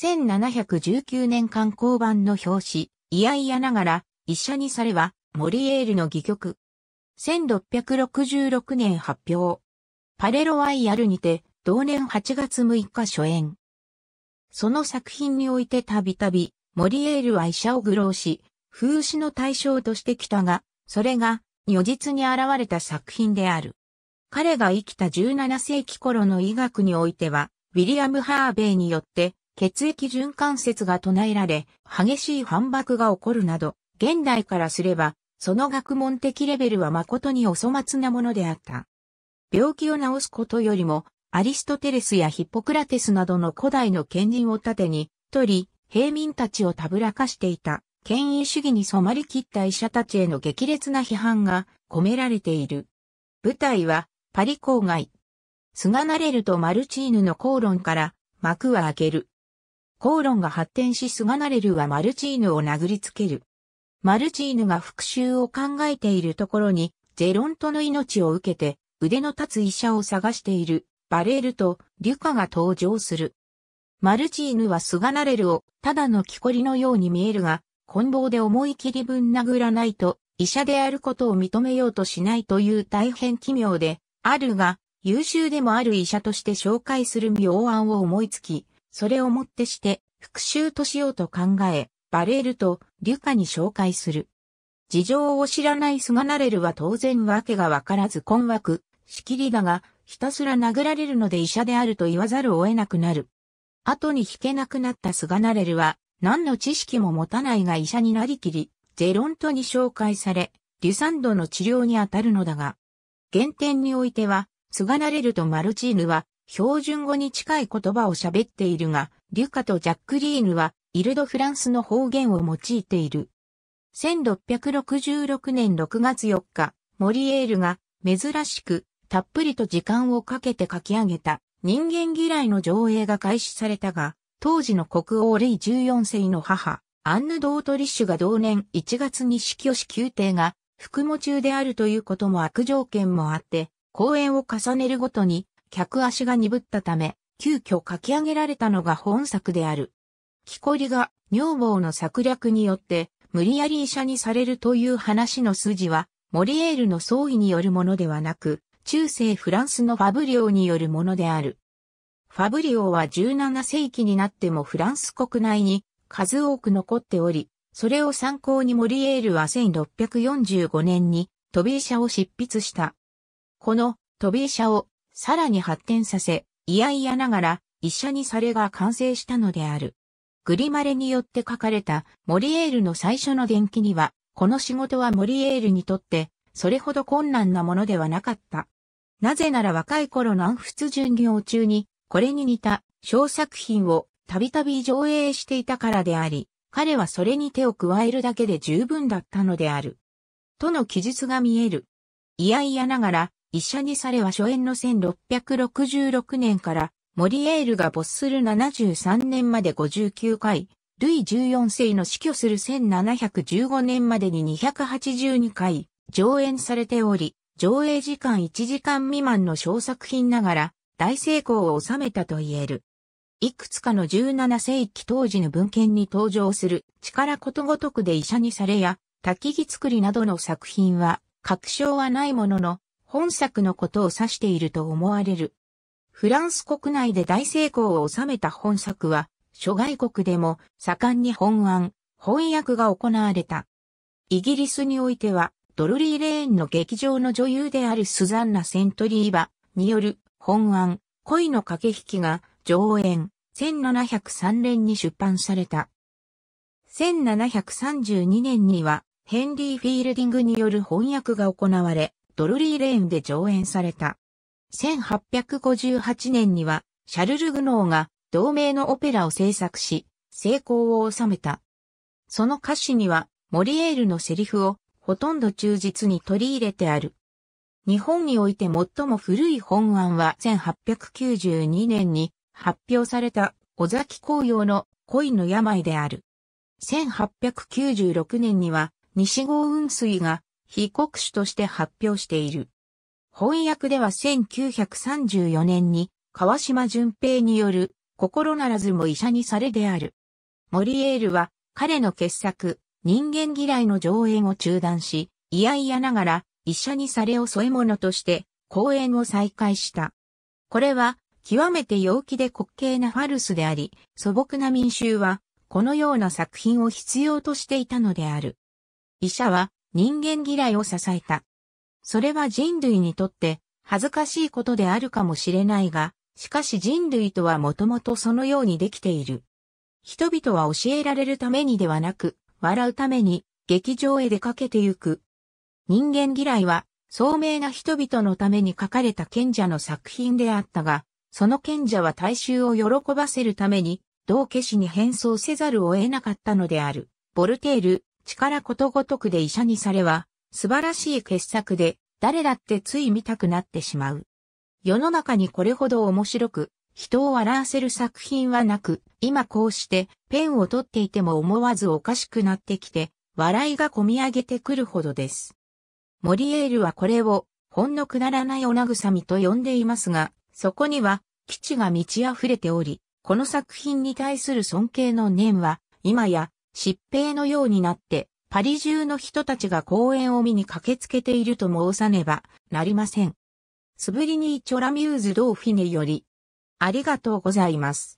1719年観光版の表紙、いやいやながら、医者にされは、モリエールの戯曲。1666年発表。パレロワイヤルにて、同年8月6日初演。その作品においてたびたび、モリエールは医者を愚弄し、風刺の対象としてきたが、それが、如実に現れた作品である。彼が生きた17世紀頃の医学においては、ウィリアム・ハーベイによって血液循環節が唱えられ、激しい反駁が起こるなど、現代からすれば、その学問的レベルは誠にお粗末なものであった。病気を治すことよりも、アリストテレスやヒポクラテスなどの古代の賢人を盾に、取り、平民たちをたぶらかしていた、権威主義に染まりきった医者たちへの激烈な批判が込められている。舞台は、パリ郊外。菅ナレルとマルチーヌの口論から幕は開ける。口論が発展し菅ナレルはマルチーヌを殴りつける。マルチーヌが復讐を考えているところに、ゼロントの命を受けて、腕の立つ医者を探している、バレールとリュカが登場する。マルチーヌは菅ナレルを、ただの木こりのように見えるが、棍棒で思い切りぶん殴らないと、医者であることを認めようとしないという大変奇妙で、あるが、優秀でもある医者として紹介する妙案を思いつき、それをもってして復讐としようと考え、バレールとリュカに紹介する。事情を知らないスガナレルは当然わけがわからず困惑、しきりだが、ひたすら殴られるので医者であると言わざるを得なくなる。後に引けなくなったスガナレルは、何の知識も持たないが医者になりきり、ゼロントに紹介され、デュサンドの治療に当たるのだが、原点においては、スガナレルとマルチーヌは、標準語に近い言葉を喋っているが、リュカとジャックリーヌは、イルド・フランスの方言を用いている。1666年6月4日、モリエールが、珍しく、たっぷりと時間をかけて書き上げた、人間嫌いの上映が開始されたが、当時の国王レイ14世の母、アンヌ・ドートリッシュが同年1月に死去し宮廷が、服務中であるということも悪条件もあって、公演を重ねるごとに客足が鈍ったため、急遽書き上げられたのが本作である。木こりが女房の策略によって無理やり医者にされるという話の筋は、モリエールの創意によるものではなく、中世フランスのファブリオによるものである。ファブリオは17世紀になってもフランス国内に数多く残っており、それを参考にモリエールは1645年に飛び医者を執筆した。この飛び医者をさらに発展させ、いやいやながら、一社にされが完成したのである。グリマレによって書かれたモリエールの最初の伝記には、この仕事はモリエールにとって、それほど困難なものではなかった。なぜなら若い頃南仏巡業中に、これに似た小作品をたびたび上映していたからであり、彼はそれに手を加えるだけで十分だったのである。との記述が見える。いやいやながら、医者にされは初演の1666年からモリエールが没する73年まで59回、ルイ14世の死去する1715年までに282回上演されており、上映時間1時間未満の小作品ながら大成功を収めたと言える。いくつかの17世紀当時の文献に登場する力ことごとくで医者にされや、焚き木作りなどの作品は確証はないものの、本作のことを指していると思われる。フランス国内で大成功を収めた本作は、諸外国でも盛んに本案、翻訳が行われた。イギリスにおいては、ドルリー・レーンの劇場の女優であるスザンナ・セントリーバによる本案、恋の駆け引きが上演、1703年に出版された。1732年にはヘンリー・フィールディングによる翻訳が行われ、ドルリーレーンで上演された。1858年には、シャルル・グノーが同名のオペラを制作し、成功を収めた。その歌詞には、モリエールのセリフをほとんど忠実に取り入れてある。日本において最も古い本案は1892年に発表された尾崎紅葉の恋の病である。1896年には西郷雲水が被告主として発表している。翻訳では1934年に川島淳平による心ならずも医者にされである。モリエールは彼の傑作人間嫌いの上演を中断し、いやいやながら医者にされを添え物として公演を再開した。これは極めて陽気で滑稽なファルスであり、素朴な民衆はこのような作品を必要としていたのである。医者は人間嫌いを支えた。それは人類にとって恥ずかしいことであるかもしれないが、しかし人類とはもともとそのようにできている。人々は教えられるためにではなく、笑うために劇場へ出かけてゆく。人間嫌いは、聡明な人々のために書かれた賢者の作品であったが、その賢者は大衆を喜ばせるために、道化師に変装せざるを得なかったのである。ボルテール、力ことごとくで医者にされは、素晴らしい傑作で、誰だってつい見たくなってしまう。世の中にこれほど面白く、人を笑わせる作品はなく、今こうしてペンを取っていても思わずおかしくなってきて、笑いがこみ上げてくるほどです。モリエールはこれを、ほんのくだらないお慰みと呼んでいますが、そこには、基地が満ち溢れており、この作品に対する尊敬の念は、今や、疾病のようになって、パリ中の人たちが公演を見に駆けつけていると申さねばなりません。スブリニーチョラミューズドーフィネより、ありがとうございます。